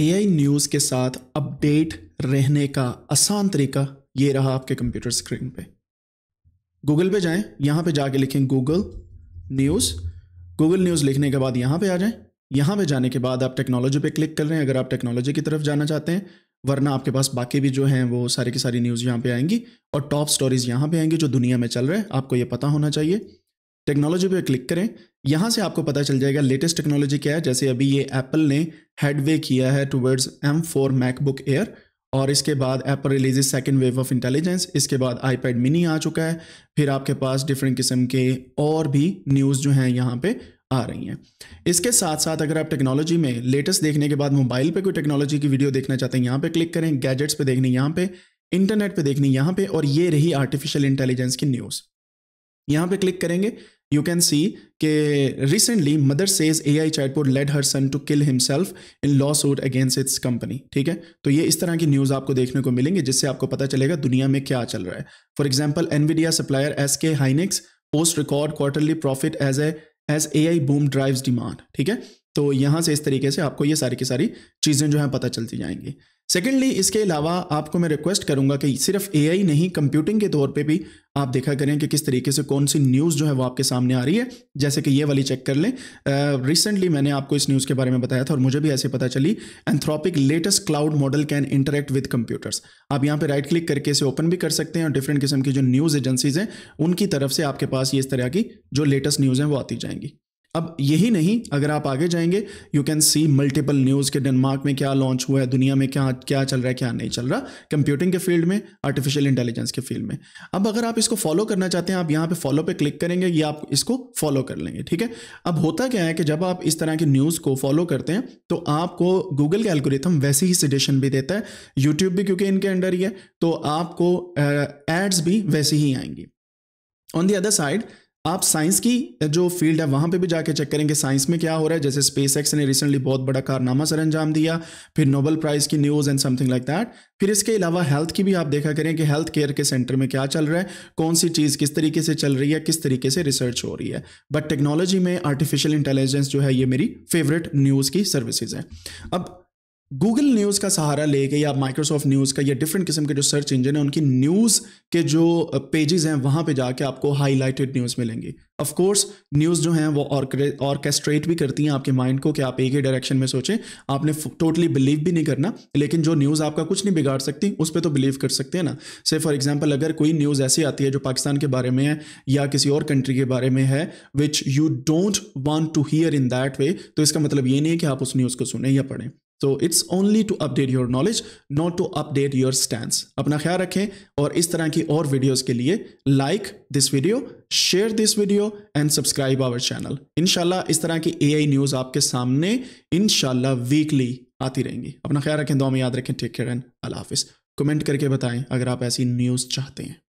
ए news के साथ update रहने का आसान तरीका ये रहा आपके कंप्यूटर स्क्रीन पे गूगल पे जाएं यहाँ पे जाके लिखें गूगल न्यूज़ गूगल न्यूज़ लिखने के बाद यहाँ पे आ जाएं यहाँ पे जाने के बाद आप टेक्नोलॉजी पे क्लिक कर रहे हैं अगर आप टेक्नोलॉजी की तरफ जाना चाहते हैं वरना आपके पास बाकी भी जो हैं वो सारी की सारी न्यूज़ यहाँ पर आएंगी और टॉप स्टोरीज़ यहाँ पे आएंगी जो दुनिया में चल रहे हैं आपको ये पता होना चाहिए टेक्नोलॉजी पर क्लिक करें यहाँ से आपको पता चल जाएगा लेटेस्ट टेक्नोलॉजी क्या है जैसे अभी ये एप्पल ने हेडवे किया है towards M four MacBook Air और इसके बाद Apple release second wave of intelligence इसके बाद आईपैड मिनी आ चुका है फिर आपके पास डिफरेंट किस्म के और भी न्यूज़ जो हैं यहाँ पे आ रही हैं इसके साथ साथ अगर आप टेक्नोलॉजी में लेटेस्ट देखने के बाद मोबाइल पे कोई टेक्नोलॉजी की वीडियो देखना चाहते हैं यहाँ पे क्लिक करें गैजेट्स पे देखनी यहाँ पे इंटरनेट पे देखनी यहाँ पे और ये रही आर्टिफिशियल इंटेलिजेंस की न्यूज़ यहाँ पे क्लिक करेंगे सी के recently mother says A I AI led her son to kill himself in lawsuit against its company ठीक है तो ये इस तरह की न्यूज़ आपको देखने को मिलेंगे जिससे आपको पता चलेगा दुनिया में क्या चल रहा है for example Nvidia supplier S K Hynix post record quarterly profit as a as A I boom drive demand ठीक है तो यहाँ से इस तरीके से आपको ये सारी की सारी चीज़ें जो हैं पता चलती जाएंगी सेकेंडली इसके अलावा आपको मैं रिक्वेस्ट करूंगा कि सिर्फ आई नहीं कंप्यूटिंग के तौर पे भी आप देखा करें कि किस तरीके से कौन सी न्यूज़ जो है वो आपके सामने आ रही है जैसे कि ये वाली चेक कर लें रिसेंटली मैंने आपको इस न्यूज़ के बारे में बताया था और मुझे भी ऐसे पता चली Anthropic latest Claude model can interact with computers आप यहाँ पे राइट क्लिक करके इसे ओपन भी कर सकते हैं और डिफरेंट किस्म की जो न्यूज़ एजेंसीज हैं उनकी तरफ से आपके पास ये इस तरह की जो लेटेस्ट न्यूज़ हैं वो आती जाएंगी अब यही नहीं अगर आप आगे जाएंगे you can see multiple news के डेनमार्क में क्या लॉन्च हुआ है दुनिया में क्या क्या चल रहा है क्या नहीं चल रहा कंप्यूटिंग के फील्ड में आर्टिफिशियल इंटेलिजेंस के फील्ड में अब अगर आप इसको फॉलो करना चाहते हैं आप यहाँ पे फॉलो पे क्लिक करेंगे या आप इसको फॉलो कर लेंगे ठीक है अब होता क्या है कि जब आप इस तरह की न्यूज़ को फॉलो करते हैं तो आपको गूगल के एल्गोरिथम वैसे ही सजेशन भी देता है यूट्यूब भी क्योंकि इनके अंडर ही है तो आपको एड्स भी वैसे ही आएंगी ऑन दी अदर साइड आप साइंस की जो फील्ड है वहाँ पे भी जाके चेक करेंगे साइंस में क्या हो रहा है जैसे स्पेस एक्स ने रिसेंटली बहुत बड़ा कारनामा सर अंजाम दिया फिर नोबल प्राइज़ की news and something like that फिर इसके अलावा हेल्थ की भी आप देखा करें कि हेल्थ केयर के सेंटर में क्या चल रहा है कौन सी चीज़ किस तरीके से चल रही है किस तरीके से रिसर्च हो रही है बट टेक्नोलॉजी में आर्टिफिशियल इंटेलिजेंस जो है ये मेरी फेवरेट न्यूज़ की सर्विसेज हैं अब गूगल न्यूज़ का सहारा लेके या माइक्रोसॉफ्ट न्यूज़ का या डिफरेंट किस्म के जो सर्च इंजन है उनकी न्यूज़ के जो पेजेस हैं वहाँ पे जाके आपको हाईलाइटेड न्यूज़ मिलेंगे ऑफ कोर्स न्यूज़ जो हैं वो ऑर्केस्ट्रेट भी करती हैं आपके माइंड को कि आप एक ही डायरेक्शन में सोचें आपने टोटली बिलीव भी नहीं करना लेकिन जो न्यूज़ आपका कुछ नहीं बिगाड़ सकती उस पर तो बिलीव कर सकते हैं ना से फॉर एग्जाम्पल अगर कोई न्यूज़ ऐसी आती है जो पाकिस्तान के बारे में है या किसी और कंट्री के बारे में है which you don't want to hear in that way तो इसका मतलब ये नहीं है कि आप उस न्यूज़ को सुने या पढ़ें so it's only to update your knowledge not to update your stand अपना ख्याल रखें और इस तरह की और वीडियोज के लिए like this video share this video and subscribe our channel इनशाला इस तरह की ए आई न्यूज़ आपके सामने इनशाला वीकली आती रहेंगी अपना ख्याल रखें दो में याद रखें टेक केयर एंड अल्लाह हाफिज़ कमेंट करके बताएं अगर आप ऐसी न्यूज़ चाहते हैं